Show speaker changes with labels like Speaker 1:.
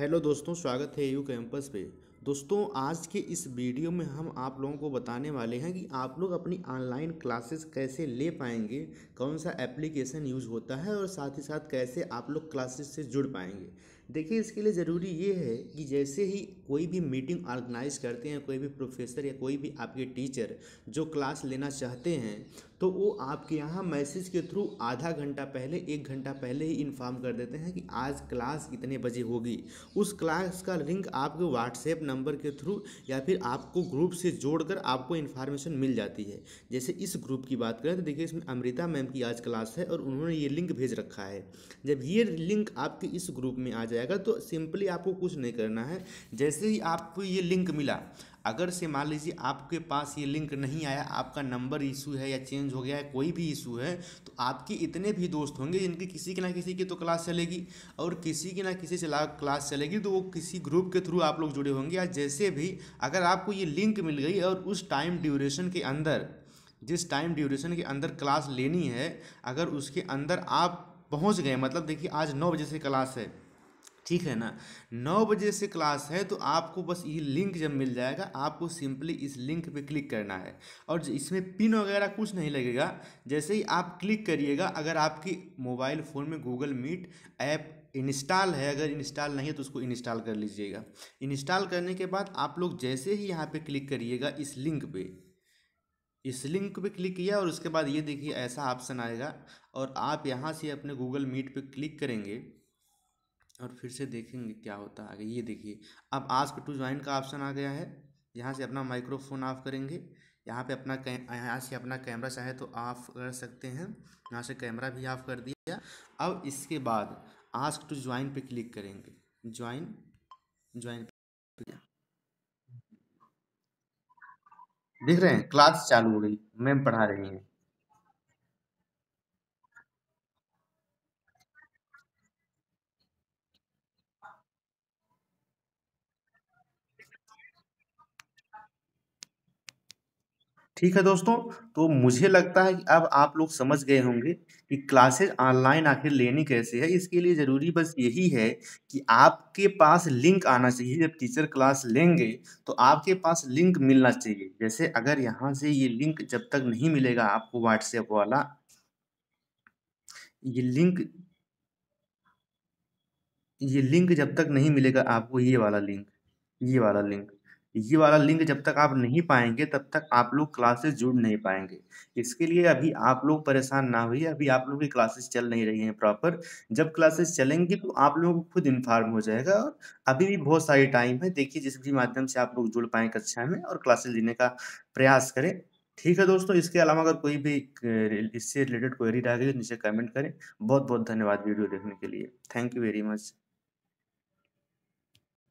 Speaker 1: hello दोस्तों स्वागत है यू कैंपस पे दोस्तों आज के इस वीडियो में हम आप लोगों को बताने वाले हैं कि आप लोग अपनी ऑनलाइन क्लासेस कैसे ले पाएंगे कौन सा एप्लीकेशन यूज होता है और साथ ही साथ कैसे आप लोग क्लासेस से जुड़ पाएंगे देखिए इसके लिए ज़रूरी ये है कि जैसे ही कोई भी मीटिंग ऑर्गेनाइज करते हैं कोई भी प्रोफेसर या कोई भी आपके टीचर जो क्लास लेना चाहते हैं तो वो आपके यहाँ मैसेज के थ्रू आधा घंटा पहले एक घंटा पहले ही इन्फॉर्म कर देते हैं कि आज क्लास कितने बजे होगी उस क्लास का लिंक आपके व्हाट्सएप नंबर के थ्रू या फिर आपको ग्रुप से जोड़कर आपको इन्फॉर्मेशन मिल जाती है जैसे इस ग्रुप की बात करें तो देखिए इसमें अमृता मैम की आज क्लास है और उन्होंने ये लिंक भेज रखा है जब ये लिंक आपके इस ग्रुप में आ जाए जाएगा तो सिंपली आपको कुछ नहीं करना है जैसे ही आपको ये लिंक मिला अगर से मान लीजिए आपके पास ये लिंक नहीं आया आपका नंबर इशू है या चेंज हो गया है कोई भी इशू है तो आपके इतने भी दोस्त होंगे जिनकी किसी की ना किसी की तो क्लास चलेगी और किसी की ना किसी से क्लास चलेगी तो वो किसी ग्रुप के थ्रू आप लोग जुड़े होंगे या जैसे भी अगर आपको ये लिंक मिल गई और उस टाइम ड्यूरेशन के अंदर जिस टाइम ड्यूरेशन के अंदर क्लास लेनी है अगर उसके अंदर आप पहुंच गए मतलब देखिए आज नौ बजे से क्लास है ठीक है ना नौ बजे से क्लास है तो आपको बस ये लिंक जब मिल जाएगा आपको सिंपली इस लिंक पे क्लिक करना है और इसमें पिन वगैरह कुछ नहीं लगेगा जैसे ही आप क्लिक करिएगा अगर आपकी मोबाइल फ़ोन में गूगल मीट ऐप इंस्टॉल है अगर इंस्टॉल नहीं है तो उसको इंस्टॉल कर लीजिएगा इंस्टॉल करने के बाद आप लोग जैसे ही यहाँ पर क्लिक करिएगा इस लिंक पर इस लिंक पे क्लिक किया और उसके बाद ये देखिए ऐसा ऑप्शन आएगा और आप यहाँ से अपने गूगल मीट पे क्लिक करेंगे और फिर से देखेंगे क्या होता है आगे ये देखिए अब आस्क टू ज्वाइन का ऑप्शन आ गया है यहाँ से अपना माइक्रोफोन ऑफ करेंगे यहाँ पे अपना यहाँ से अपना कैमरा चाहे तो ऑफ कर सकते हैं यहाँ से कैमरा भी ऑफ कर दिया अब इसके बाद आस्क टू ज्वाइन पे क्लिक करेंगे ज्वाइन ज्वाइन देख रहे हैं क्लास चालू हो गई मैम पढ़ा रही हैं ठीक है दोस्तों तो मुझे लगता है कि अब आप लोग समझ गए होंगे कि क्लासेज ऑनलाइन आखिर लेनी कैसे है इसके लिए ज़रूरी बस यही है कि आपके पास लिंक आना चाहिए जब टीचर क्लास लेंगे तो आपके पास लिंक मिलना चाहिए जैसे अगर यहाँ से ये लिंक जब तक नहीं मिलेगा आपको व्हाट्सएप वाला ये लिंक ये लिंक जब तक नहीं मिलेगा आपको ये वाला लिंक ये वाला लिंक ये वाला लिंक जब तक आप नहीं पाएंगे तब तक आप लोग क्लासेस जुड़ नहीं पाएंगे इसके लिए अभी आप लोग परेशान ना हुई अभी आप लोग की क्लासेस चल नहीं रही हैं प्रॉपर जब क्लासेस चलेंगी तो आप लोगों को खुद इन्फॉर्म हो जाएगा और अभी भी बहुत सारी टाइम है देखिए जिस भी माध्यम से आप लोग जुड़ पाएँ कक्षा में और क्लासेज लेने का प्रयास करें ठीक है दोस्तों इसके अलावा अगर कोई भी इससे रिलेटेड क्वेरी रह गई तो नीचे कमेंट करें बहुत बहुत धन्यवाद वीडियो देखने के लिए थैंक यू वेरी मच